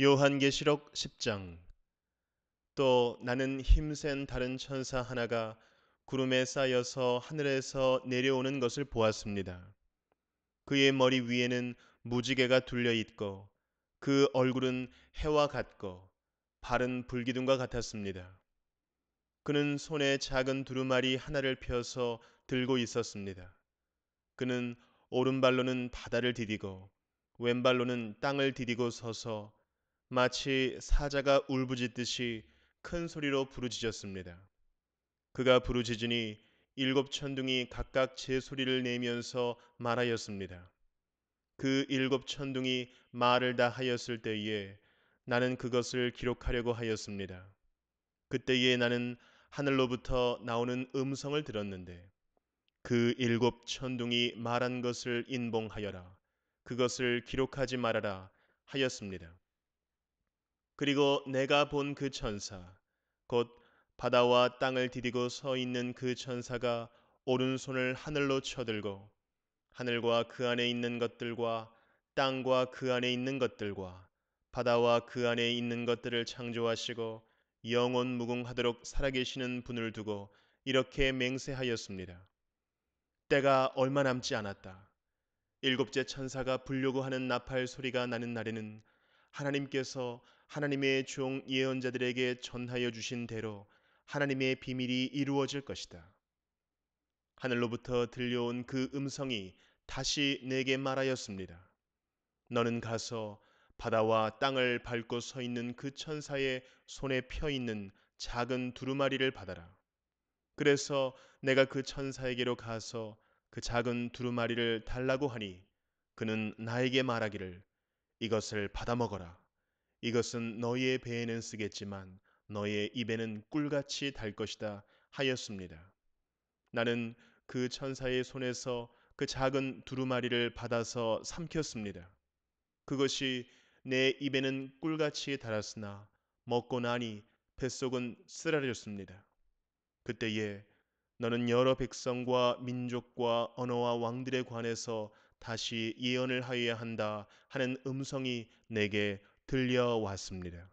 요한계시록 10장 또 나는 힘센 다른 천사 하나가 구름에 쌓여서 하늘에서 내려오는 것을 보았습니다. 그의 머리 위에는 무지개가 둘려 있고 그 얼굴은 해와 같고 발은 불기둥과 같았습니다. 그는 손에 작은 두루마리 하나를 펴서 들고 있었습니다. 그는 오른발로는 바다를 디디고 왼발로는 땅을 디디고 서서 마치 사자가 울부짖듯이 큰 소리로 부르짖었습니다. 그가 부르짖으니 일곱 천둥이 각각 제 소리를 내면서 말하였습니다. 그 일곱 천둥이 말을 다 하였을 때에 나는 그것을 기록하려고 하였습니다. 그때에 나는 하늘로부터 나오는 음성을 들었는데 그 일곱 천둥이 말한 것을 인봉하여라 그것을 기록하지 말아라 하였습니다. 그리고 내가 본 그 천사 곧 바다와 땅을 디디고 서 있는 그 천사가 오른손을 하늘로 쳐들고 하늘과 그 안에 있는 것들과 땅과 그 안에 있는 것들과 바다와 그 안에 있는 것들을 창조하시고 영원 무궁하도록 살아계시는 분을 두고 이렇게 맹세하였습니다. 때가 얼마 남지 않았다. 일곱째 천사가 불려고 하는 나팔 소리가 나는 날에는 하나님께서 하나님의 종 예언자들에게 전하여 주신 대로 하나님의 비밀이 이루어질 것이다. 하늘로부터 들려온 그 음성이 다시 내게 말하였습니다. 너는 가서 바다와 땅을 밟고 서 있는 그 천사의 손에 펴 있는 작은 두루마리를 받아라. 그래서 내가 그 천사에게로 가서 그 작은 두루마리를 달라고 하니 그는 나에게 말하기를 이것을 받아먹어라. 이것은 너희의 배에는 쓰겠지만 너희의 입에는 꿀같이 달 것이다 하였습니다. 나는 그 천사의 손에서 그 작은 두루마리를 받아서 삼켰습니다. 그것이 내 입에는 꿀같이 달았으나 먹고 나니 뱃속은 쓰라렸습니다. 그때에 너는 여러 백성과 민족과 언어와 왕들에 관해서 다시 예언을 하여야 한다 하는 음성이 내게 들려왔습니다.